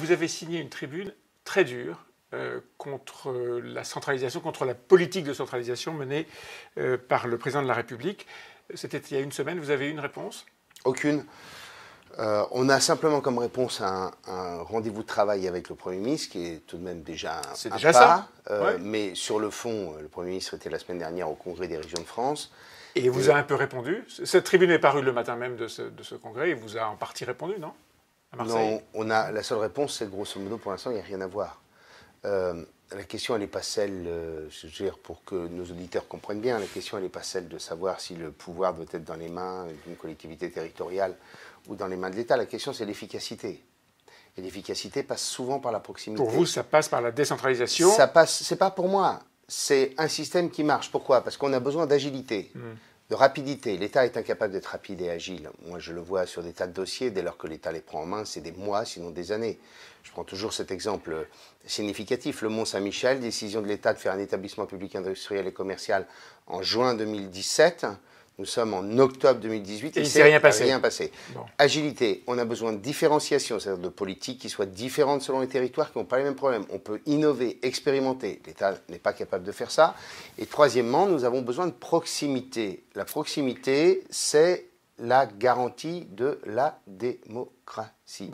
vous avez signé une tribune très dure euh, contre la centralisation, contre la politique de centralisation menée euh, par le président de la République. C'était il y a une semaine, vous avez eu une réponse Aucune. Euh, on a simplement comme réponse un, un rendez-vous de travail avec le Premier ministre, qui est tout de même déjà un, déjà pas, ça. mais sur le fond, le Premier ministre était la semaine dernière au Congrès des régions de France. Et il vous a un peu répondu Cette tribune est parue le matin même de ce, de ce congrès, il vous a en partie répondu, non non, on a, la seule réponse, c'est grosso modo, pour l'instant, il n'y a rien à voir. Euh, la question, elle n'est pas celle, euh, je dire, pour que nos auditeurs comprennent bien, la question, elle n'est pas celle de savoir si le pouvoir doit être dans les mains d'une collectivité territoriale ou dans les mains de l'État. La question, c'est l'efficacité. Et l'efficacité passe souvent par la proximité. Pour vous, ça passe par la décentralisation Ça passe, c'est pas pour moi. C'est un système qui marche. Pourquoi Parce qu'on a besoin d'agilité. Hmm de rapidité. L'État est incapable d'être rapide et agile. Moi, je le vois sur des tas de dossiers. Dès lors que l'État les prend en main, c'est des mois, sinon des années. Je prends toujours cet exemple significatif. Le Mont-Saint-Michel, décision de l'État de faire un établissement public industriel et commercial en juin 2017. Nous sommes en octobre 2018 et, il s'est rien passé. Agilité, on a besoin de différenciation, c'est-à-dire de politiques qui soient différentes selon les territoires, qui n'ont pas les mêmes problèmes. On peut innover, expérimenter. L'État n'est pas capable de faire ça. Et troisièmement, nous avons besoin de proximité. La proximité, c'est la garantie de la démocratie.